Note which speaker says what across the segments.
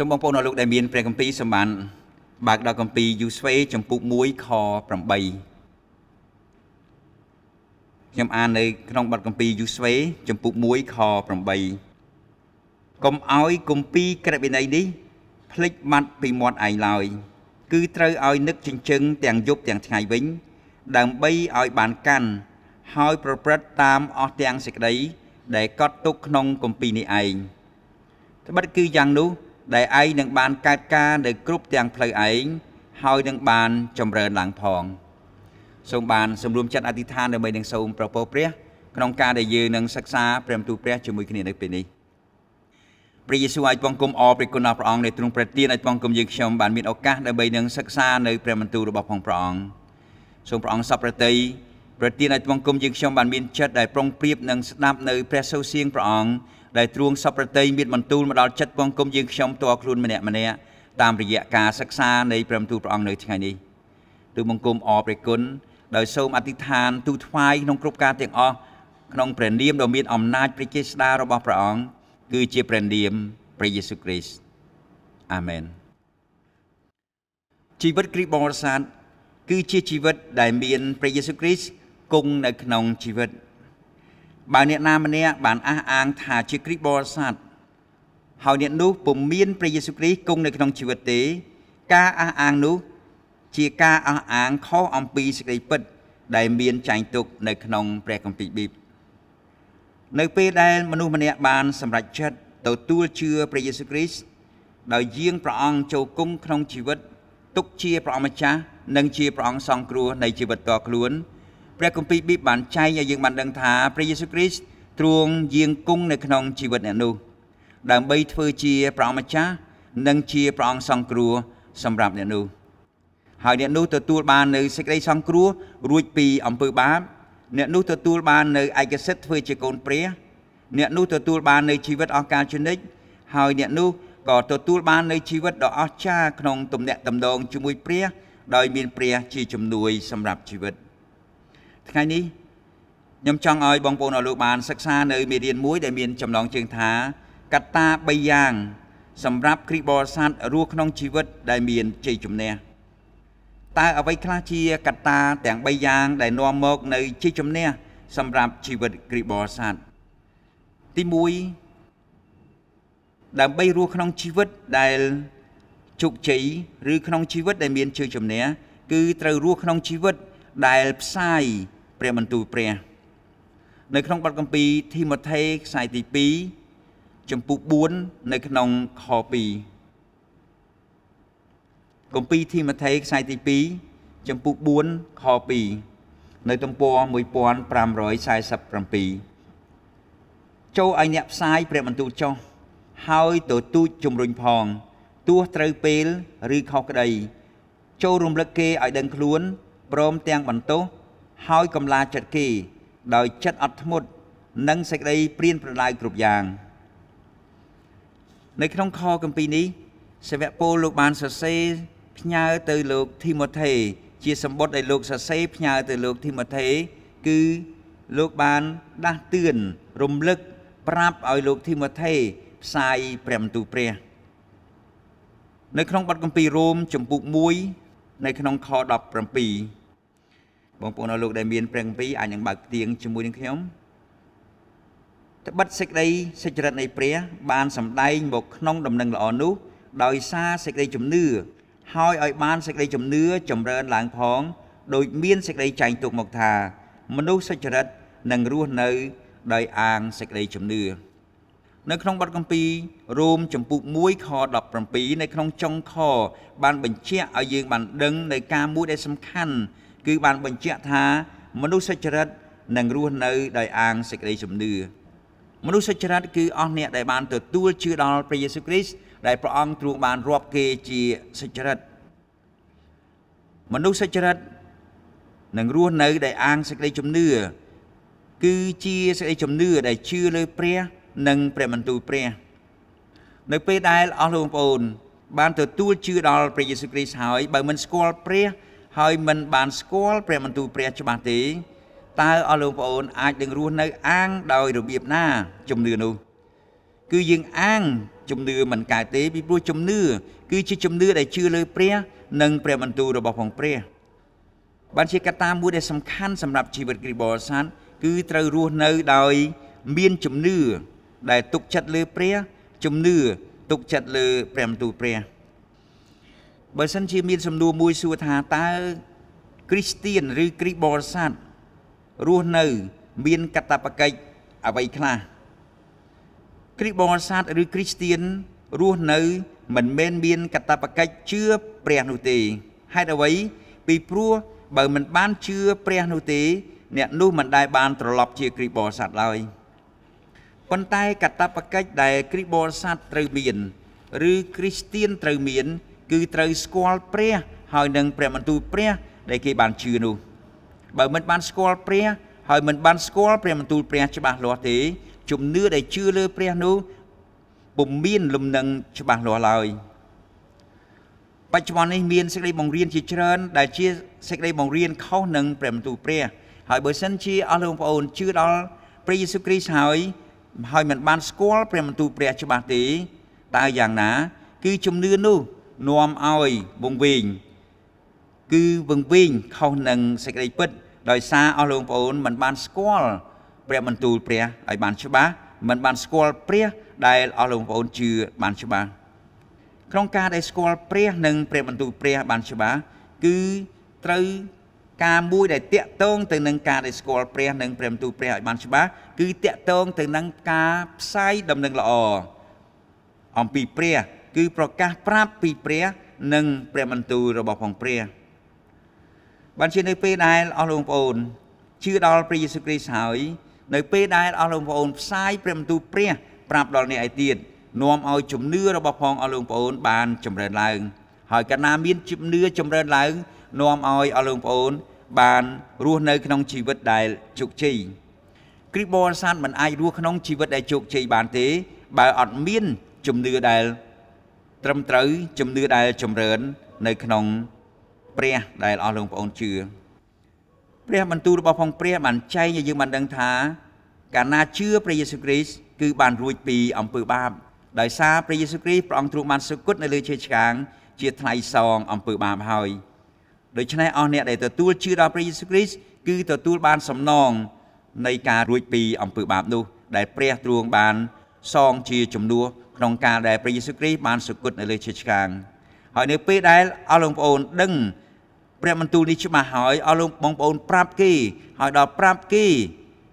Speaker 1: សូមបងប្អូនអរលោកដែលមានព្រះគម្ពីរសម្បានបើកដល់គម្ពីរយូស្វេចំពុក1ខ8ខ្ញុំអាននៅក្នុងបទគម្ពីរយូស្វេចំពុក1ខ8កុំឲ្យគម្ពីរក្រឹតវិន័យនេះភ្លេចបាត់ពីមាត់ឯងឡើយគឺត្រូវឲ្យនឹកចិញ្ចឹងទាំងយប់ទាំងថ្ងៃវិញដើម្បីឲ្យបានកាន់ហើយ ប្រព្រឹត្តតាមអស់ទាំងសេចក្តីដែលកត់ទុកក្នុងគម្ពីរនេះឯងត្បិតគឺយ៉ាងនោះដែលឯងនឹងបានកើតការនៅគ្រប់ទាំងផ្លូវឯងហើយនឹងបានចម្រើនឡើងផងសូមបានសម្រួមចិត្តអធិដ្ឋានដើម្បីនឹងសូមប្រពោព្រះក្នុងការដែលយើងនឹងសិក្សា ព្រះបន្ទូលព្រះជាមួយគ្នានៅពេលនេះព្រះយេស៊ូវឲ្យបងគុំអរព្រះគុណដល់ព្រះអង្គដែលទ្រង់ប្រទានឲ្យបងគុំយើងខ្ញុំបានមានឱកាសដើម្បីនឹងសិក្សានៅព្រះបន្ទូលរបស់ផងព្រះអង្គសូមព្រះអង្គសពប្រតិប្រទានឲ្យបងគុំយើងខ្ញុំបានមានចិត្តដែលប្រុងប្រៀបនឹងស្ដាប់នៅព្រះសូរសៀងព្រះអង្គដែលទ្រង់សពប្រតិយមានបន្ទូលមកដល់ចិត្តពងគុំយើងខ្ញុំតខ្លួនម្នាក់ម្នាក់តាមរយៈការសិក្សានៃព្រមទូលព្រះអង្គនៅថ្ងៃនេះទូបង្គំអរព្រះគុណដោយសូមអធិដ្ឋាន ទូថ្វាយក្នុងគ្រប់ការទាំងអស់ក្នុងព្រះនាមដ៏មានអំណាចព្រះចេស្តារបស់ព្រះអង្គគឺជាព្រះនាមព្រះយេស៊ូវគ្រីស្ទអាមែនជីវិតគ្រីស្ទបរិស័ទគឺជាជីវិតដែលមានព្រះយេស៊ូវគ្រីស្ទគង់នៅក្នុងជីវិតបើអ្នកណាម្នាក់បានអះអាង ថាជាគ្រីស្ទបរិស័ទហើយអ្នកនោះពុំមានព្រះយេស៊ូវគ្រីស្ទគង់នៅក្នុងជីវិតទេការអះអាងនោះ ជាការអះអាងខុសអំពីសេចក្តីពិត ដែលមានចែងទុក នៅក្នុងព្រះគម្ពីរប៊ីបនៅពេលដែល មនុស្សម្នាក់បានសម្រេចចិត្តទទួលជឿព្រះយេស៊ូវគ្រីស្ទដោយយាងព្រះអង្គចូលគង់ក្នុងជីវិត ទុក ជាព្រះអង្គម្ចាស់និងជាព្រះអង្គសង្គ្រោះនៃជីវិតតខ្លួនព្រះគម្ពីរប៊ីបបានចែងឲ្យយើងបានដឹងថាព្រះយេស៊ូវគ្រីស្ទទ្រង់យាងគង់នៅក្នុងជីវិតអ្នកនោះដើម្បីធ្វើជាព្រះអម្ចាស់និងជាព្រះអង្គសង្គ្រោះសម្រាប់អ្នកនោះហើយអ្នកនោះទទួលបាននៅសេចក្តីសង្គ្រោះរួចពីអំពើបាបអ្នកនោះទទួលបាននៅឯកសិទ្ធធ្វើជាកូនព្រះអ្នកនោះទទួលបាននៅជីវិតអស់កលជនិតហើយអ្នកនោះក៏ទទួលបាននៅជីវិតដ៏អស្ចារ្យក្នុងទំនាក់ទំនងជាមួយព្រះ ដោយមានព្រះជាជំនួយសម្រាប់ជីវិត។ថ្ងៃនេះខ្ញុំចង់ឲ្យបងប្អូនអរលោកបានសិក្សានៅមេរៀនមួយដែលមានចំណងជើងថាកត្តា3យ៉ាង សម្រាប់គ្រីបរិស័ទរស់ក្នុងជីវិត ដែលមានជ័យជំនះតើអ្វីខ្លះជាកត្តាទាំង3យ៉ាងដែលនាំមក នៅជ័យជំនះសម្រាប់ជីវិតគ្រីបរិស័ទទី1ដើម្បីរស់ក្នុងជីវិតដែលជោគជ័យឬក្នុងជីវិតដែលមានជ័យជំនះគឺត្រូវរស់ក្នុងជីវិតដែលផ្សាយព្រះបន្ទូលព្រះនៅក្នុងបទគម្ពីរធីម៉ូថេខ្សែទី2ចំពុះ4នៅក្នុងខ2គម្ពីរធីម៉ូថេខ្សែទី2ចំពុះ4ខ2នៅទំព័រ1547ចូលឲ្យអ្នកផ្សាយព្រះបន្ទូលចោះហើយទៅទូចជំរុញផងទោះត្រូវពេលឬខុសក្តី ចូលរំលឹកគេឲ្យដឹងខ្លួនព្រមទាំងបន្ទោសហើយកំឡាចិត្តគេ ដោយចិត្តអត់ធ្មត់និងសេចក្តីព្រានប្រដៅគ្រប់យ៉ាង នៅក្នុងខគម្ពីរនេះសាវកពលលោកបានសរសេរផ្ញើ ទៅលោកធីម៉ូថេជាសម្បត្តិដែលលោកសរសេរផ្ញើទៅលោកធីម៉ូថេគឺ លោកបានដាស់តឿនរំលឹក ប្រាប់ឲ្យលោកធីម៉ូថេផ្សាយព្រះបន្ទូលព្រះ នៅក្នុងបទគម្ពីររ៉ូមជំពូក1នៅក្នុងខ17បងប្អូនអស់លោកដែលមានព្រះគម្ពីរអាចនឹងបើកផ្ទៀងជាមួយនឹងខ្ញុំត្បិតសេចក្តីសេចក្តីនៃព្រះ បានសម្ដែងមកក្នុងដំណឹងល្អនោះដោយសារសេចក្តីជំនឿហើយឲ្យបានសេចក្តីជំនឿចម្រើនឡើងផង ដោយមានសេចក្តីចែងទុកមកថា មនុស្សសេចក្តីនឹងរស់នៅដោយអាងសេចក្តីជំនឿនៅក្នុងបទគម្ពីររ៉ូមចំពុក1ខ17នៅក្នុងចុងខ បានបញ្ជាក់ឲ្យយើងបានដឹងនៃការមួយដែលសំខាន់គឺបានបញ្ជាក់ថា មនុស្សសេចក្ដីនឹងរស់នៅដោយអាងសេចក្ដីជំនឿមនុស្សសេចក្ដីគឺអស់អ្នកដែលបានទទួលជឿដល់ព្រះយេស៊ូវគ្រីស្ទដែលព្រះអង្គទ្រង់បានរាប់គេជាសេចក្ដីមនុស្សសេចក្ដីនឹងរស់នៅដោយអាងសេចក្ដីជំនឿគឺជាសេចក្ដីជំនឿដែលជឿលើព្រះ និងព្រះបន្ទូលព្រះ នៅពេលដែលអស់លោកបងប្អូន បានទទួលជឿដល់ព្រះយេស៊ូវគ្រីស្ទហើយបើមិនស្គាល់ព្រះហើយមិនបានស្គាល់ព្រះបន្ទូលព្រះច្បាស់ទេតើអស់លោកប្អូនអាចនឹងរស់នៅអាង ដោយរបៀបណាជំនឿនោះគឺយើងអាងជំនឿមិនកើតទេពីព្រោះជំនឿគឺជាជំនឿដែលជឿលើព្រះនិងព្រះបន្ទូលរបស់ផងព្រះបានជាកត្តាមួយដែលសំខាន់សម្រាប់ជីវិតគ្រីស្ទបរិស័ទគឺត្រូវរស់នៅដោយមានជំនឿដែលទុកចិត្តលើព្រះជំនឿទុកចិត្តលើព្រះបន្ទូលព្រះបើសិនជាមានសំណួរមួយសួរថាតើគ្រីស្ទៀនឬគ្រីស្ទបរិស័ទរស់នៅមានកតបកិច្ចអ្វីខ្លះគ្រីស្ទបរិស័ទឬគ្រីស្ទៀនរស់នៅមិនមែនមានកតបកិច្ចជឿព្រះនោះទេហេតុអ្វី ពីព្រោះបើមិនបានជឿព្រះនោះទេអ្នកនោះមិនដែលបានត្រឡប់ជាគ្រីស្ទបរិស័ទឡើយប៉ុន្តែកតបកិច្ចដែលគ្រីស្ទបរិស័ទត្រូវមានឬគ្រីស្ទៀនត្រូវមានគឺត្រូវស្គាល់ព្រះ ហើយនឹងព្រះបន្ទូលព្រះដែលគេបានជឿនោះបើមិនបានស្គាល់ព្រះហើយមិនបានស្គាល់ព្រះបន្ទូលព្រះ ច្បាស់លាស់ទេ ជំនឿដែលជឿលើព្រះនោះពុំមាន លំនឹងច្បាស់លាស់ឡើយបច្ចុប្បន្ននេះមានសេចក្តីបង្រៀនជាច្រើនដែលជាសេចក្តីបង្រៀនខុសនឹងព្រះបន្ទូលព្រះ ហើយបើសិនជាអស់លោកបងប្អូនជឿដល់ព្រះយេស៊ូវគ្រីស្ទហើយហើយមិន បានស្គាល់ព្រះបន្ទូលព្រះច្បាស់ទេតើយ៉ាងណា គឺជំនឿនោះនាំឲ្យវង្វេងគឺវង្វេងខុសនឹងសេចក្តីពិត ដោយសារអស់លោកបងប្អូនមិនបាន ស្គាល់ព្រះបន្ទូលព្រះឲ្យបានច្បាស់មិនបានស្គាល់ព្រះដែលអស់លោកបងប្អូនជឿបានច្បាស់ក្នុងការដែលស្គាល់ព្រះ និង ព្រះបន្ទូលព្រះ បានច្បាស់គឺត្រូវការមួយដែលតាក់ទងទៅនឹងការដែលស្គាល់ព្រះនិងព្រះបន្ទូលព្រះឲ្យបានច្បាស់គឺតាក់ទងទៅនឹងការផ្សាយដំណឹងល្អអំពីព្រះគឺប្រកាសប្រាប់ពីព្រះនិងព្រះបន្ទូលរបស់ផងព្រះបានជានៅពេលដែលអស់លោកបងប្អូនជឿដល់ព្រះយេស៊ូវគ្រីស្ទហើយនៅ ពេលដែលអស់លោកបងប្អូនផ្សាយ ព្រះបន្ទូលព្រះប្រាប់ដល់អ្នកឯទៀតនាំឲ្យជំនឿរបស់ផងអស់លោកបងប្អូន បានចម្រើនឡើង ហើយកាលណាមានជំនឿចម្រើនឡើង នាំឲ្យអស់លោកបងប្អូន បានរស់នៅក្នុងជីវិតដែលជោគជ័យគ្រីស្ទបរិស័ទមិនអាចរស់ក្នុងជីវិតដែលជោគជ័យបានទេ បើអត់មានជំនឿដែលត្រឹមត្រូវជំនឿដែលចម្រើននៅក្នុងព្រះដែលអស់លោកបងប្អូនជឿព្រះបន្ទូលរបស់ផងព្រះបានចែងឲ្យយើងបានដឹងថាកាលណាជឿព្រះយេស៊ូវគ្រីស្ទគឺ បានរួចពី អំពើបាប ដោយសារព្រះយេស៊ូវគ្រីស្ទព្រះអង្គទ្រង់បានសុគតនៅលើឈើឆ្កាង ជាថ្លៃសងអំពើបាបហើយដូច្នេះអស់អ្នកដែលទទួលជឿដល់ព្រះយេស៊ូវគ្រីស្ទគឺ ទទួលបានសំណងនៃការរួចពីអំពើបាបនោះ ដែល ព្រះទ្រង់បានសងជាជំនួសក្នុងការដែលព្រះយេស៊ូវគ្រីស្ទបានសុគតនៅលើឈើឆ្កាងហើយនៅពេលដែលអស់លោកបងប្អូនដឹងព្រះបន្ទូលនេះច្បាស់ហើយអស់លោកបងប្អូន ប្រាប់គេហើយដល់ប្រាប់គេ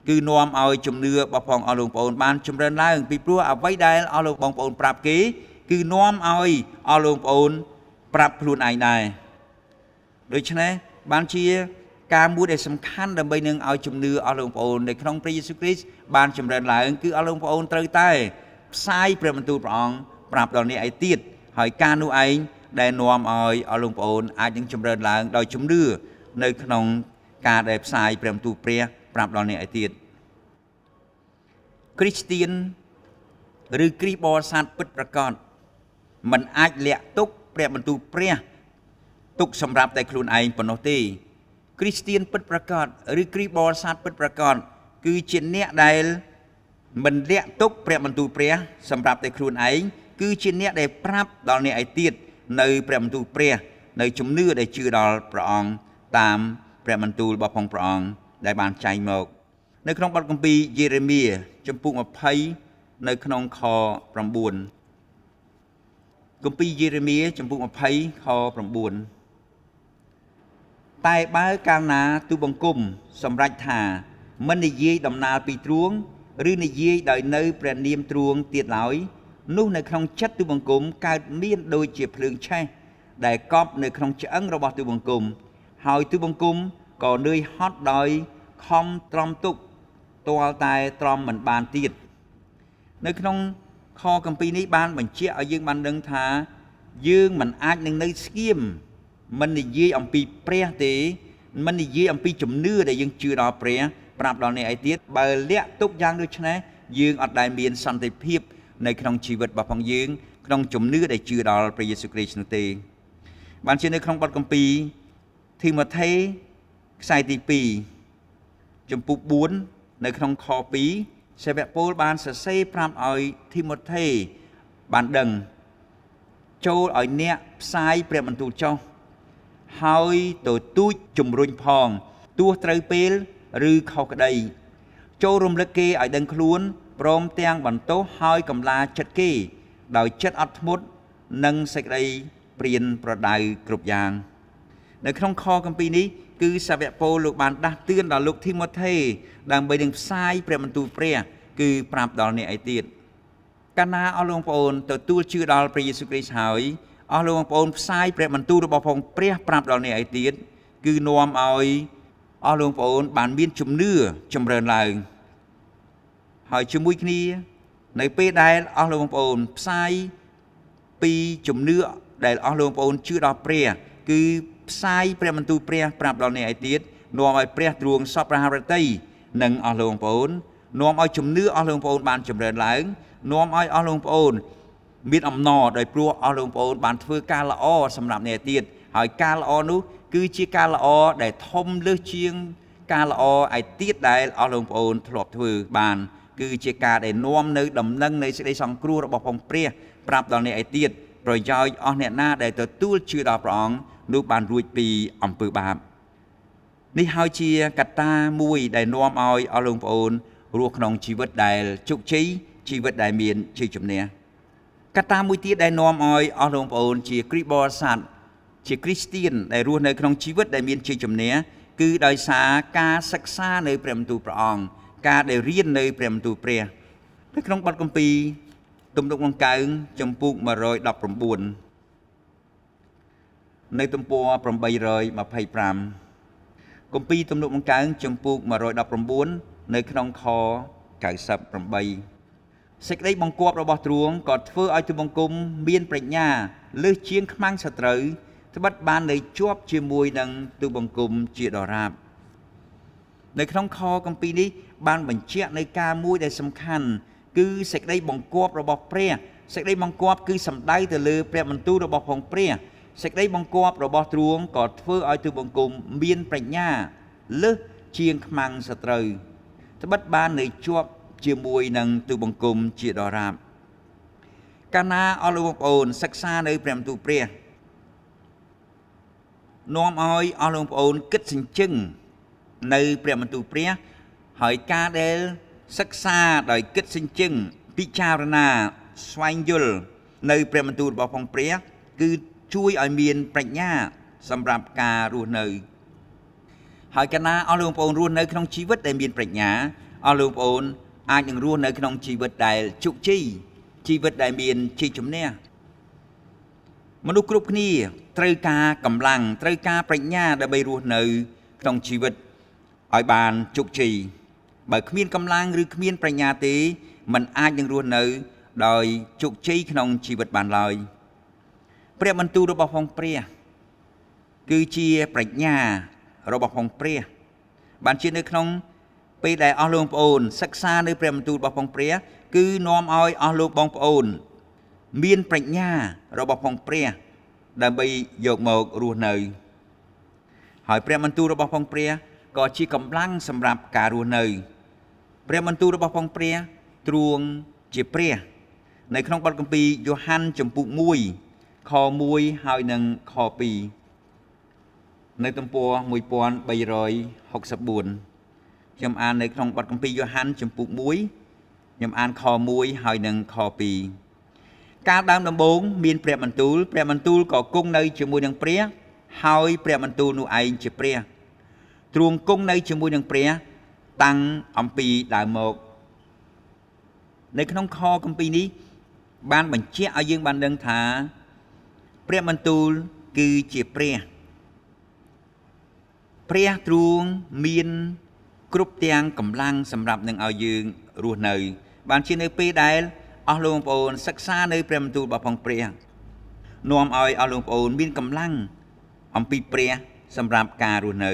Speaker 1: គឺនាំឲ្យជំនឿរបស់ផងអស់លោកបងប្អូនបានចម្រើនឡើង ពីព្រោះអ្វីដែលអស់លោកបងប្អូន ប្រាប់គេគឺនាំឲ្យអស់លោកបងប្អូនប្រាប់ខ្លួនឯងដែរដូច្នេះបានជា ការមួយដែលសំខាន់ដើម្បីនឹងឲ្យជំនឿអស់លោកបងប្អូននៅក្នុងព្រះយេស៊ូវគ្រីស្ទបានចម្រើនឡើងគឺអស់លោកបងប្អូនត្រូវតែផ្សាយព្រះបន្ទូលព្រះអង្គប្រាប់ដល់អ្នកឯទៀតហើយការនោះឯងដែលនាំឲ្យអស់លោកប្អូនអាចនឹងចម្រើនឡើង ដោយជំនឿនៅ ក្នុងការដែលផ្សាយ ព្រះបន្ទូលព្រះ ប្រាប់ដល់អ្នកឯទៀតគ្រីស្ទៀនឬគ្រីស្ទបរិស័ទពិតប្រាកដมันអាចលាក់ទុកព្រះបន្ទូលព្រះ ទុកសម្រាប់តែខ្លួនឯងប៉ុណ្ណោះទេគ្រីស្ទៀនពិតប្រាកដឬគ្រីស្ទបរិស័ទពិតប្រាកដគឺជាអ្នកដែលមិនលាក់ទុកព្រះបន្ទូលព្រះ សម្រាប់តែខ្លួនឯងគឺជាអ្នកដែលប្រាប់ដល់អ្នកឯទៀតនៅ ព្រះបន្ទូលព្រះនៅ ជំនឿដែលជឿដល់ព្រះអង្គតាម ព្រះបន្ទូលរបស់ផងព្រះអង្គដែល បានចែងមក នៅក្នុងបទគម្ពីរយេរេមៀចំពុក20នៅក្នុងខ9គម្ពីរយេរេមៀចំពុក20ខ9តែបើកាលណាទូបង្គំសម្រេចថា មិននិយាយដំណាលពីទ្រួងឬនិយាយដោយនៅព្រះនាមទ្រង់ទៀតឡើយនោះនៅក្នុងចិត្តទូបង្គំកើតមានដូចជាភ្លើងឆេះដែលកប់ នៅក្នុងឆ្អឹងរបស់ទូបង្គំ ហើយទូបង្គំក៏នឿយហត់ដោយខំទ្រាំទុកទាល់តែទ្រាំមិនបានទៀតនៅក្នុងខកម្ពីនេះបានបញ្ជាក់ឲ្យយើងបានដឹងថា យើងមិនអាចនឹងនៅស្ងៀមមិននិយាយអំពីព្រះទេ មិននិយាយអំពីជំនឿដែលយើងជឿដល់ព្រះប្រាប់ដល់អ្នកឯទៀតបើលាក់ទុកយ៉ាងដូចនេះយើងអត់ដែលមានសន្តិភាពនៅក្នុងជីវិតរបស់ផងយើងក្នុងជំនឿដែលជឿដល់ព្រះយេស៊ូវគ្រីស្ទនោះទេ បានជានៅក្នុងបទគម្ពីរធីម៉ូថេខ្សែទី2ចំពុះ4នៅក្នុងខ2សេវពលបានសរសេរប្រាប់ឲ្យធីម៉ូថេបានដឹង ចូលឲ្យអ្នកផ្សាយព្រះបន្ទូលចុះហើយទៅទូជជំរុញផងទោះត្រូវពេលឬខុសក្តី ចូលរំលឹកគេឲ្យដឹងខ្លួនព្រមទាំងបន្ទោសឲ្យកម្លាចិត្តគេ ដោយចិត្តអត់ធ្មត់និងសេចក្តីព្រៀនប្រដៅគ្រប់យ៉ាង នៅក្នុងខកម្ពីនេះគឺសាវកពលលោកបានដាស់តឿនដល់លោកធីម៉ូថេដើម្បីនឹងផ្សាយព្រះបន្ទូលព្រះ គឺប្រាប់ដល់អ្នកឯទៀតកាលណាអស់លោកបងប្អូនទទួលជឿដល់ព្រះយេស៊ូវគ្រីស្ទហើយអស់លោកបងប្អូនផ្សាយព្រះបន្ទូលរបស់ផងព្រះ ប្រាប់ដល់អ្នកឯទៀតគឺនាំឲ្យអស់លោកប្អូន បានមានជំនឿចម្រើនឡើងហើយជាមួយគ្នា នៅពេលដែលអស់លោកប្អូន ផ្សាយពីជំនឿដែលអស់លោកប្អូនជឿដល់ព្រះ គឺផ្សាយព្រះបន្ទូលព្រះប្រាប់ដល់អ្នកឯទៀតនាំឲ្យព្រះទ្រង់សពរហរតីនិងអស់លោកប្អូននាំឲ្យជំនឿអស់លោកប្អូន បានចម្រើនឡើង នាំឲ្យអស់លោកប្អូន មានអំណរដោយព្រោះអស់លោកប្អូនបានធ្វើការល្អសម្រាប់អ្នកទៀតហើយការល្អនោះគឺជាការល្អដែលធំលើសជាង ការល្អឯទៀតដែលអស់លោកប្អូនធ្លាប់ធ្វើបាន គឺជាការដែលនាំនៅ ដំណឹងនៃសេចក្តីសង្គ្រោះរបស់ផងព្រះប្រាប់ដល់អ្នកឯទៀតប្រយោជន៍អស់អ្នកណាដែលទទួលជឿដល់ព្រះអង្គនោះបានរួចពីអំពើបាប នេះហើយជាកត្តាមួយ ដែលនាំឲ្យអស់លោកប្អូនរស់ក្នុង ជីវិតដែលជោគជ័យជីវិតដែលមានជ័យជំនះកត្តាមួយទៀតដែលនាំឲ្យអស់លោកប្អូនជាគ្រីបបរស័ក្តិជាគ្រីស្ទៀនដែលរស់នៅក្នុងជីវិតដែលមានជ័យជំនះគឺដោយសារការសិក្សានៅ ព្រះបន្ទូលព្រះអង្គការដែលរៀននៅព្រះបន្ទូលព្រះនៅក្នុងបទគម្ពីរទំនុកដង្កើងចំពូក119នៅទំព័រ825គម្ពីរទំនុកដង្កើងចំពូក119នៅ ក្នុងខ98សេចក្តីបង្គាប់របស់ទ្រង់ក៏ធ្វើឲ្យទូបង្គំ មាន ប្រាជ្ញាលើសជាងខ្មាំងសត្រូវត្បិតបានន័យជាប់ជាមួយនឹងទូបង្គំជាដរាបនៅក្នុងខកម្ពីនេះបានបញ្ជាក់នៃការមួយដែលសំខាន់គឺសេចក្តីបង្គាប់របស់ព្រះសេចក្តីបង្គាប់គឺសំដៅទៅលើព្រះបន្ទូលរបស់ផងព្រះសេចក្តីបង្គាប់របស់ទ្រង់ក៏ធ្វើឲ្យទូបង្គំមានប្រាជ្ញាលើសជាងខ្មាំងសត្រូវត្បិតបាននៃជាប់ជាមួយនឹងទូបង្គំជាដរាប កាលណាអស់លោកបងប្អូនសិក្សានៅព្រះបន្ទូលព្រះនាំឲ្យអស់លោកប្អូនគិតសញ្ជឹងនៅ ព្រះបន្ទូលព្រះហើយការដែលសិក្សាដោយគិតសញ្ជឹងពិចារណាស្វែងយល់នៅ ព្រះបន្ទូលរបស់ផងព្រះគឺជួយឲ្យមានប្រាជ្ញា សម្រាប់ការរស់នៅហើយកណាអស់លោកបងប្អូនរស់នៅក្នុងជីវិតដែលមាន ប្រាជ្ញាអស់លោកបងប្អូន អាចនឹងរស់នៅក្នុងជីវិតដែលជោគជ័យជីវិតដែល មានជ័យជំនះមនុស្សគ្រប់គ្នាត្រូវការកម្លាំងត្រូវការប្រាជ្ញាដើម្បីរស់នៅ ក្នុងជីវិតឲ្យបានជោគជ័យបើគ្មានកម្លាំងឬគ្មានប្រាជ្ញាទេมันអាចនឹងរស់នៅ ដោយជោគជ័យក្នុងជីវិតបានឡើយព្រះបន្ទូលរបស់ផងព្រះគឺជាប្រាជ្ញារបស់ផងព្រះ បានជានៅក្នុងពេលដែលអស់លោកបងប្អូន សិក្សានៅព្រះបន្ទូលរបស់ផងព្រះ គឺនាំឲ្យអស់លោកបងប្អូនមានប្រាជ្ញារបស់ផងព្រះដើម្បីយកមករស់នៅ ហើយ ព្រះបន្ទូលរបស់ផងព្រះក៏ជាកម្លាំងសម្រាប់ការរស់នៅ ព្រះបន្ទូលរបស់ផងព្រះទ្រង់ជាព្រះនៅក្នុងបទគម្ពីរយ៉ូហានចំពុក1ខ1ហើយនិងខ2នៅទំព័រ1364ខ្ញុំអាននៅក្នុងបទគម្ពីរយ៉ូហានចំពុក1ខ្ញុំអានខ1ហើយនិងខ2កាលដើមដំបូង មានព្រះបន្ទូលព្រះបន្ទូលក៏គង់នៅជាមួយនឹងព្រះហើយព្រះបន្ទូលនោះឯងជាព្រះទ្រង់គង់នៅជាមួយនឹងព្រះ តាំងអំពីដើមមកនៅក្នុងខកម្ពីនេះ បានបញ្ជាក់ឲ្យយើងបានដឹងថា ព្រះបន្ទូលគឺជាព្រះព្រះទ្រង់មាន គ្រប់ទាំងកម្លាំងសម្រាប់នឹងឲ្យយើងរស់នៅ បាន ជានៅពេលដែលអស់លោកបងប្អូនសិក្សានៅ ព្រះបន្ទូលរបស់ផងព្រះនាំឲ្យអស់លោកបងប្អូន មានកម្លាំងអំពីព្រះ សម្រាប់ការរស់នៅ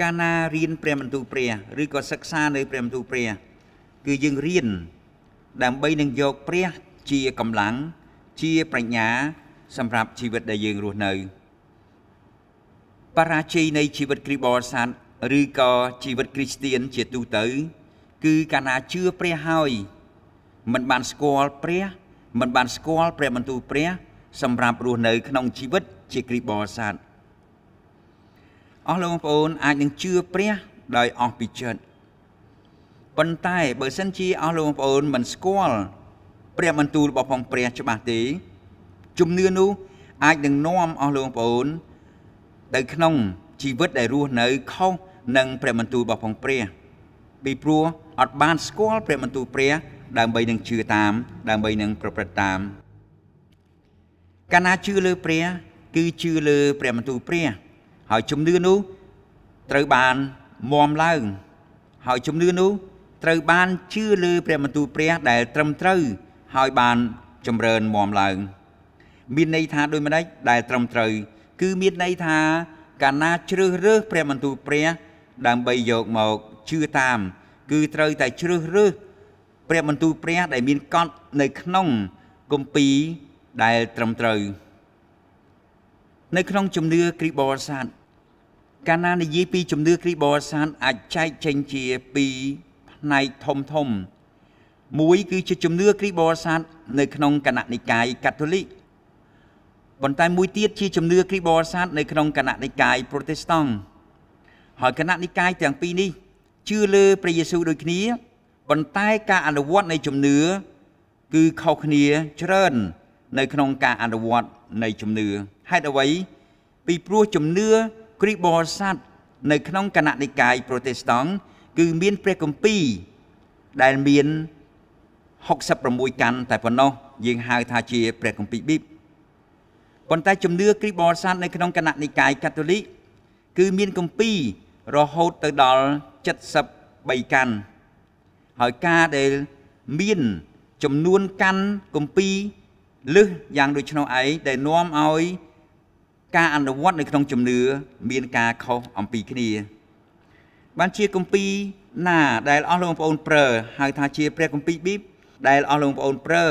Speaker 1: កាលណារៀនព្រះបន្ទូលព្រះ ឬក៏សិក្សានៅ ព្រះបន្ទូលព្រះ គឺយើងរៀន ដើម្បីនឹងយកព្រះជាកម្លាំងជាប្រាជ្ញា សម្រាប់ជីវិតដែលយើងរស់នៅបរាជ័យនៃជីវិតគ្រីស្ទបរិស័ទឬក៏ជីវិតគ្រីស្ទៀនជាទូទៅ គឺកាលណាជឿព្រះហើយមិនបានស្គាល់ព្រះមិនបានស្គាល់ព្រះបន្ទូលព្រះសម្រាប់រស់នៅក្នុងជីវិតជាគ្រីស្ទបរិស័ទអស់លោកបងប្អូនអាចនឹងជឿព្រះដោយអស់ពីចិត្តប៉ុន្តែបើសិនជាអស់លោកបងប្អូនមិនស្គាល់ព្រះបន្ទូលរបស់ផងព្រះច្បាស់ទេ ជំនឿនោះអាចនឹងនាំអស់លោកបងប្អូនទៅក្នុងជីវិតដែលរស់នៅខុសនឹងព្រះបន្ទូលរបស់ផងព្រះ ពីព្រោះអត់បានស្គាល់ព្រះបន្ទូលព្រះដើម្បីនឹងជឿតាម ដើម្បីនឹងប្រព្រឹត្តតាម កាលណាជឿលើព្រះ គឺជឿលើ ព្រះបន្ទូលព្រះ ហើយជំនឿនោះ ត្រូវបានមមឡើង ហើយជំនឿនោះ ត្រូវបានជឿលើ ព្រះបន្ទូលព្រះដែល ត្រឹមត្រូវ ហើយបានចម្រើនមមឡើង មានន័យថាដូចម្ដេចដែល ត្រឹមត្រូវ គឺមានន័យថាកាលណាជ្រើសរើសព្រះបន្ទូលព្រះ ដើម្បីយកមកជឿតាមគឺត្រូវតែជ្រើសរើសព្រះបន្ទូលព្រះដែលមានកត់ នៅក្នុងគម្ពីរដែលត្រឹមត្រូវនៅក្នុងជំនឿគ្រីស្ទបរិស័ទកាលណានិយាយពីជំនឿគ្រីស្ទបរិស័ទអាចចែកចេញជាពីរផ្នែកធំធំមួយគឺជាជំនឿគ្រីស្ទបរិស័ទនៅក្នុងគណៈនិកាយកាតូលិកប៉ុន្តែមួយទៀតជាជំនឿគ្រីស្ទបរិស័ទនៅក្នុងគណៈនិកាយប្រូតេស្តង់ហើយគណៈនិកាយទាំងពីរនេះជឿលើព្រះយេស៊ូវដូចគ្នាប៉ុន្តែការអនុវត្តនៃជំនឿគឺខុសគ្នាច្រើននៅក្នុងការអនុវត្តនៃជំនឿហេតុអ្វី ពីព្រោះជំនឿគ្រីស្ទបរិស័ទនៅក្នុងគណៈនិកាយប្រូតេស្តង់គឺមានព្រះគម្ពីរដែលមាន66កាន់តែប៉ុណ្ណោះយើងហៅថាជាព្រះគម្ពីរប៊ីបប៉ុន្តែជំនឿគ្រីស្ទបរិស័ទនៅក្នុងគណៈនិកាយកាតូលិកគឺមានគម្ពីររហូតទៅដល់73កាន់ហើយការដែលមានចំនួនកាន់គម្ពីរលឹះយ៉ាងដូចនោះឯងដែលនាំឲ្យការអនុវត្តនៅក្នុងជំនឿមានការខុសអំពីគ្នា បានជាគម្ពីរណាដែលអស់លោកបងប្អូនប្រើហៅថាជាព្រះគម្ពីរប៊ីបដែលអស់លោកបងប្អូនប្រើ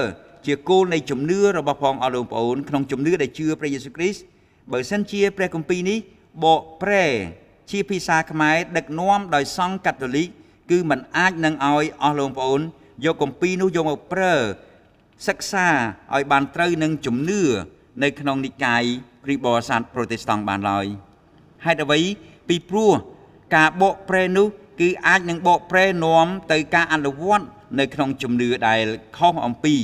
Speaker 1: ជាគោលនៃជំនឿរបស់ផងអស់លោកបងប្អូនក្នុងជំនឿដែលជឿព្រះយេស៊ូវគ្រីស្ទបើសិនជាព្រះគម្ពីរនេះបកប្រែជាភាសាខ្មែរដឹកនាំដោយសង្ឃកាតូលិកគឺมันអាចនឹងឲ្យអស់លោកបងប្អូន យកគម្ពីរនោះយកមកប្រើសិក្សាឲ្យបានត្រូវនឹងជំនឿនៅក្នុងនិកាយគ្រីស្ទបរិស័ទប្រូតេស្តង់បានឡើយហេតុអ្វីពីព្រោះការបកប្រែនោះគឺអាចនឹងបកប្រែនាំទៅការអនុវត្តនៅក្នុងជំនឿដែលខុសអំពី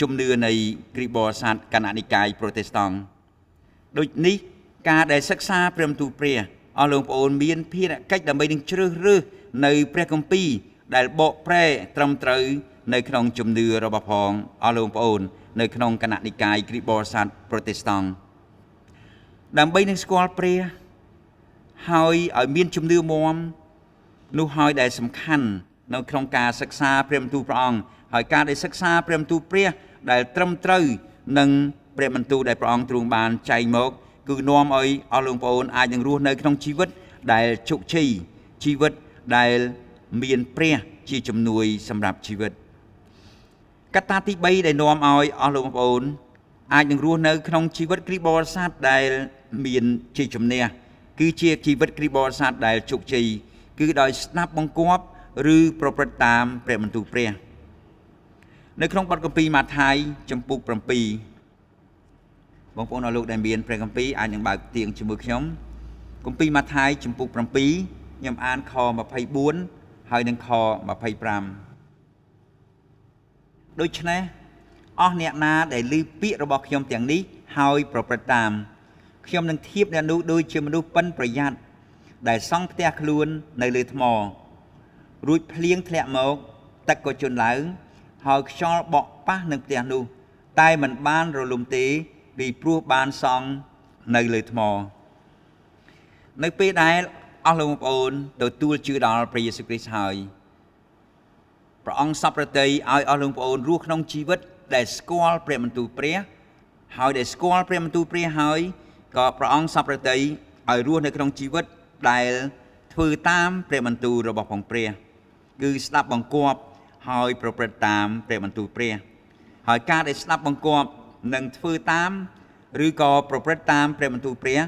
Speaker 1: ជំនឿនៃគ្រីស្ទបរិស័ទគណនិកាយប្រូតេស្តង់ដូចនេះការដែលសិក្សាព្រមទូព្រះអស់លោកបងប្អូន មាន ភារកិច្ចដើម្បីនឹងជ្រើសរើសនៅ ព្រះគម្ពីរដែលបកប្រែត្រឹមត្រូវនៅក្នុងជំនឿរបស់ផងអស់លោកប្អូននៅក្នុងគណៈនិកាយគ្រីបរសាទប្រទេសស្តង់ដើម្បីនឹងស្គាល់ព្រះហើយឲ្យមានជំនឿមមនោះហើយដែល សំខាន់នៅក្នុងការសិក្សាព្រះមន្ទូលព្រះអង្គហើយការដែលសិក្សា ព្រះមន្ទូលព្រះដែល ត្រឹមត្រូវនឹងព្រះមន្ទូលដែលព្រះអង្គទ្រង់បានចែងមក គឺនាំឲ្យអស់លោកប្អូន អាចនឹងរស់នៅក្នុងជីវិត ដែលជោគជ័យជីវិតដែលមានព្រះជាជំនួយសម្រាប់ជីវិតកត្តាទី3ដែលនាំឲ្យអស់លោកបងប្អូនអាចនឹងរស់នៅក្នុងជីវិតគ្រីស្ទបរិស័ទដែលមានជ័យជំនះគឺជាជីវិតគ្រីស្ទបរិស័ទដែលជោគជ័យគឺដោយស្ដាប់បង្គាប់ឬប្រព្រឹត្តតាមព្រះបន្ទូលព្រះ នៅក្នុងបទកម្ពីម៉ាថាយចំពុក7បងប្អូនអរលោកដែលមាន ព្រះកម្ពីអាចនឹងបើកទៀងជាមួយខ្ញុំកម្ពីម៉ាថាយចំពុក7ខ្ញុំអានខ24ហើយនឹងខ25ដូច្នេះអស់អ្នកណា ដែលឮពាក្យរបស់ខ្ញុំទាំងនេះហើយ ប្រព្រឹត្តតាមខ្ញុំនឹងធៀបអ្នកនោះដូចជាមនុស្សប៉ិនប្រយ័ត្នដែលសង់ផ្ទះខ្លួននៅលើថ្ម រួចភ្លៀងធ្លាក់មកទឹកក៏ជន់ឡើង ហើយខ្យល់បក់ប៉ះនឹងផ្ទះនោះតែមិនបានរលំទេពីព្រោះបានសង់នៅលើថ្ម នៅពេលដែលអស់លោកបងប្អូនទទួលជឿដល់ព្រះយេស៊ូវគ្រីស្ទហើយព្រះអង្គសពប្រតិយឲ្យអស់លោកបងប្អូនរស់ក្នុងជីវិត ដែលស្គាល់ព្រះបន្ទូលព្រះ ហើយដែលស្គាល់ព្រះបន្ទូលព្រះហើយក៏ព្រះអង្គសពប្រតិយឲ្យរស់នៅក្នុងជីវិតដែលធ្វើតាមព្រះបន្ទូលរបស់ផងព្រះគឺ ស្ដាប់បង្គាប់ហើយ ប្រព្រឹត្តតាមព្រះបន្ទូលព្រះ ហើយការដែលស្ដាប់បង្គាប់និងធ្វើតាមឬក៏ប្រព្រឹត្តតាមព្រះបន្ទូលព្រះ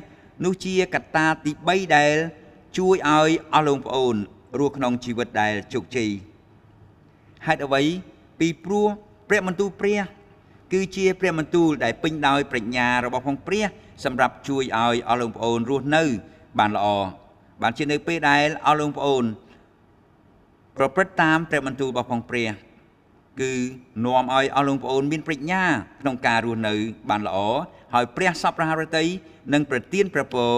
Speaker 1: នោះជាកត្តាទី3ដែលជួយឲ្យអស់លោកប្អូនរស់ក្នុងជីវិតដែលជោគជ័យហេតុអ្វី ពីព្រោះព្រះមន្ទូលព្រះ គឺជា ព្រះមន្ទូលដែលពេញដោយប្រាជ្ញារបស់ផងព្រះសម្រាប់ជួយឲ្យអស់លោកប្អូនរស់នៅ បានល្អបានជានៅពេលដែលអស់លោកប្អូន ប្រព្រឹត្តតាមព្រះមន្ទូលរបស់ផងព្រះគឺនាំឲ្យអស់លោកប្អូន មានប្រាជ្ញា ក្នុងការរស់នៅ បានល្អហើយព្រះសពរហឫទ័យនឹងប្រទានព្រះពរ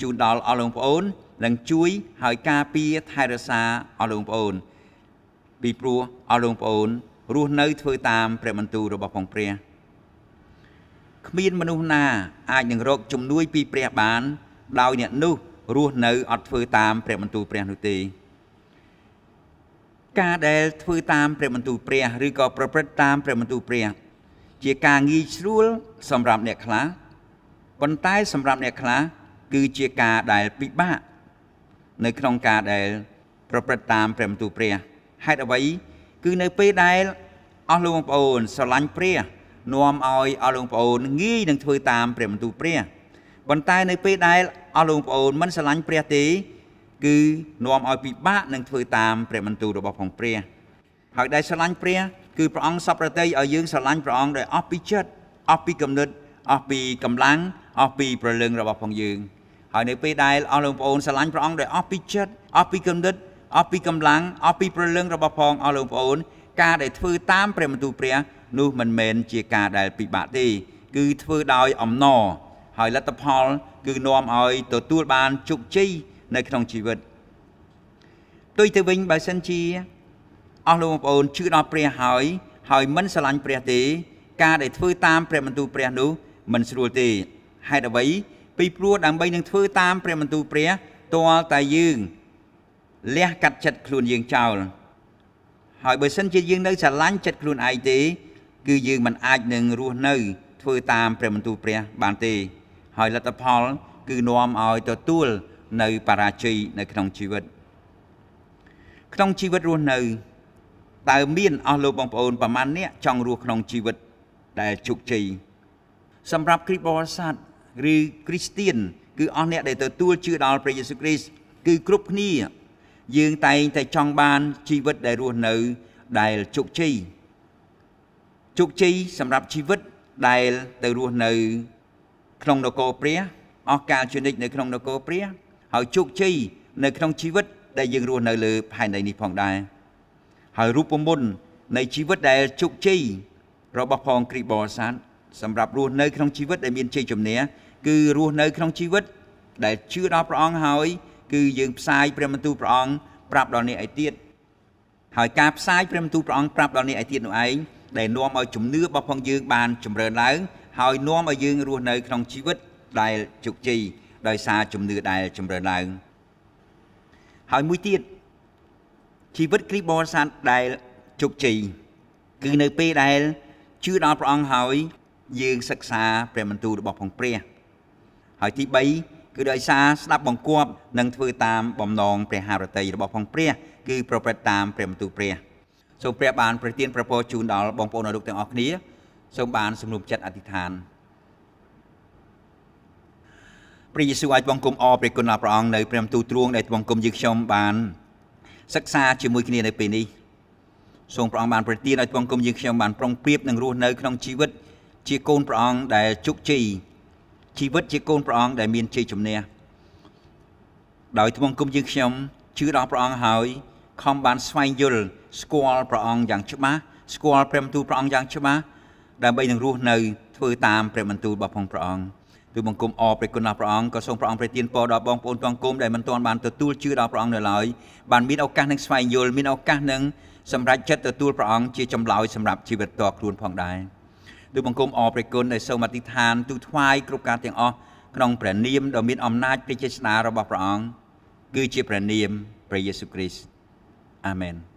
Speaker 1: ជូនដល់អស់លោកប្អូននឹងជួយហើយការពារថែរក្សាអស់លោកប្អូន ពីព្រោះអស់លោកប្អូនរស់នៅធ្វើតាមព្រះបន្ទូលរបស់ផងព្រះគ្មានមនុស្សណា អាចនឹងរកជំនួយ ពីព្រះបានដោយអ្នកនោះរស់នៅអត់ធ្វើតាមព្រះបន្ទូលព្រះនោះទេការដែលធ្វើតាមព្រះបន្ទូលព្រះ ឬក៏ប្រព្រឹត្តតាមព្រះបន្ទូលព្រះ ជាការងាយស្រួល សម្រាប់អ្នកខ្លះប៉ុន្តែ សម្រាប់អ្នកខ្លះគឺជាការដែលពិបាកនៅក្នុងការដែល ប្រព្រឹត្តតាមព្រះបន្ទូលព្រះហេតុអ្វី គឺនៅពេលដែលអស់លោកបងប្អូនស្រឡាញ់ព្រះនាំឲ្យអស់លោកបងប្អូនងាយនឹងធ្វើតាមព្រះបន្ទូលព្រះប៉ុន្តែនៅពេលដែលអស់លោកបងប្អូនមិនស្រឡាញ់ព្រះទេ គឺនាំឲ្យពិបាកនឹងធ្វើតាមព្រះបន្ទូលរបស់ផងព្រះហើយដែលស្រឡាញ់ព្រះ គឺព្រះអង្គសពប្រតិយឲ្យយើងស្រឡាញ់ព្រះអង្គដោយអស់ពីចិត្តអស់ពីគំនិតអស់ពីកម្លាំងអស់ពីប្រលឹងរបស់ផងយើងហើយនៅពេលដែលអស់លោកប្អូនស្រឡាញ់ព្រះអង្គដោយអស់ពីចិត្តអស់ពីគំនិតអស់ពីកម្លាំងអស់ពីព្រលឹងរបស់ផងអស់លោកប្អូន ការដែលធ្វើតាមព្រះបន្ទូលព្រះនោះមិនមែនជាការដែលពិបាកទេគឺធ្វើដោយអំណរហើយលទ្ធផល គឺនាំឲ្យទទួលបានជោគជ័យនៅក្នុងជីវិតផ្ទុយទៅវិញបើសិនជាអស់លោកបងប្អូនជឿដល់ព្រះហើយហើយមិនស្រឡាញ់ព្រះទេការដែលធ្វើតាម ព្រះបន្ទូលព្រះនោះមិនស្រួលទេហេតុអ្វីពីព្រោះដើម្បីនឹងធ្វើតាមព្រះបន្ទូលព្រះទាល់តែយើងលះកាត់ចិត្តខ្លួនយើងចោលហើយបើសិនជាយើងនៅស្រឡាញ់ចិត្តខ្លួនឯងទេ គឺយើងមិនអាចនឹងរស់នៅ ធ្វើតាម ព្រះបន្ទូលព្រះបានទេ ហើយលទ្ធផល គឺនាំឲ្យទទួលនៅបរាជ័យនៅក្នុងជីវិត ក្នុងជីវិតរស់នៅតើមានអស់លោកបងប្អូនប្រមាណអ្នកចង់រស់ក្នុងជីវិតដែលជោគជ័យសម្រាប់គ្រីស្ទបរិស័ទឬគ្រីស្ទៀនគឺអស់អ្នកដែលទទួលជឿដល់ព្រះយេស៊ូវគ្រីស្ទគឺគ្រប់គ្នា យើងតែងតែចង់បាន ជីវិតដែលរស់នៅ ដែលជោគជ័យជោគជ័យសម្រាប់ជីវិតដែលទៅរស់នៅ ក្នុងនគរព្រះអស់កាលជានិច្ចនៅក្នុងនគរព្រះហើយជោគជ័យនៅក្នុងជីវិត ដែលយើងរស់នៅលើផែនដីនេះផងដែរហើយរូបមន្តនៃជីវិតដែលជោគជ័យរបស់ផងគ្រីស្ទបរិស័ទសម្រាប់រស់នៅក្នុងជីវិតដែលមានជ័យជំនះគឺរស់នៅក្នុងជីវិត ដែលជឿដល់ព្រះអង្គហើយគឺយើងផ្សាយព្រះបន្ទូលព្រះអង្គប្រាប់ដល់អ្នកឯទៀតហើយ ការផ្សាយព្រះបន្ទូលព្រះអង្គប្រាប់ដល់អ្នកឯទៀតនោះឯងដែលនាំឲ្យជំនឿរបស់ផងយើងបានចម្រើនឡើងហើយនាំឲ្យយើងរស់នៅក្នុងជីវិតដែលជោគជ័យដោយសារជំនឿដែលចម្រើនឡើងហើយមួយទៀតជីវិតគ្រីស្ទបរិស័ទដែលជោគជ័យគឺនៅពេលដែលជឿដល់ព្រះអង្គហើយយើងសិក្សា ព្រះបន្ទូលរបស់ផងព្រះហើយទី3គឺដោយសារស្ដាប់បង្គាប់និងធ្វើតាមបំណងព្រះハរតីរបស់ផងព្រះគឺ ប្រព្រឹត្តតាមព្រះបន្ទូលព្រះសូមព្រះបានប្រទាន ប្រពរជូនដល់បងប្អូនអនុលោកទាំងអស់គ្នា សូមបានសំណុំចិត្តអធិដ្ឋានព្រះយេស៊ូវអាចបង្គំអរព្រះគុណដល់ព្រះអង្គនៅ ព្រះបន្ទូលទ្រង់ដែលបង្គំយើងខ្ញុំបាន សិក្សាជាមួយ គ្នានៅពេលនេះសូមព្រះអង្គបានប្រទានឲ្យបង្គំយើងខ្ញុំបានប្រុងប្រៀបនិងរស់នៅក្នុងជីវិតជាកូនព្រះអង្គដែលជោគជ័យជីវិតជាកូនព្រះអង្គដែលមានជ័យជំនះដោយទ្រង់គុំយើងខ្ញុំជឿដល់ព្រះអង្គហើយខំបានស្វែងយល់ស្គាល់ព្រះអង្គយ៉ាងច្បាស់ស្គាល់ព្រះបន្ទូលព្រះអង្គយ៉ាងច្បាស់ដើម្បីនឹងរស់នៅ ធ្វើតាមព្រះបន្ទូលរបស់ផងព្រះអង្គទូបង្គំអរព្រះគុណដល់ព្រះអង្គក៏សូមព្រះអង្គប្រទានពរដល់បងប្អូនទាំងគុំដែលមិនទាន់បានទទួលជឿដល់ព្រះអង្គនៅឡើយបានមានឱកាសនឹងស្វែងយល់មានឱកាសនឹងសម្រេចចិត្តទទួលព្រះអង្គជាចម្លើយសម្រាប់ជីវិតតខ្លួនផងដែរ។ទូបង្គំអរព្រះគុណដែលសូមអធិដ្ឋានទូថ្វាយគ្រប់ការទាំងអស់ក្នុងព្រះនាមដ៏មានអំណាចព្រះចេស្តារបស់ព្រះអង្គគឺជាព្រះនាមព្រះយេស៊ូវគ្រីស្ទអាមែន។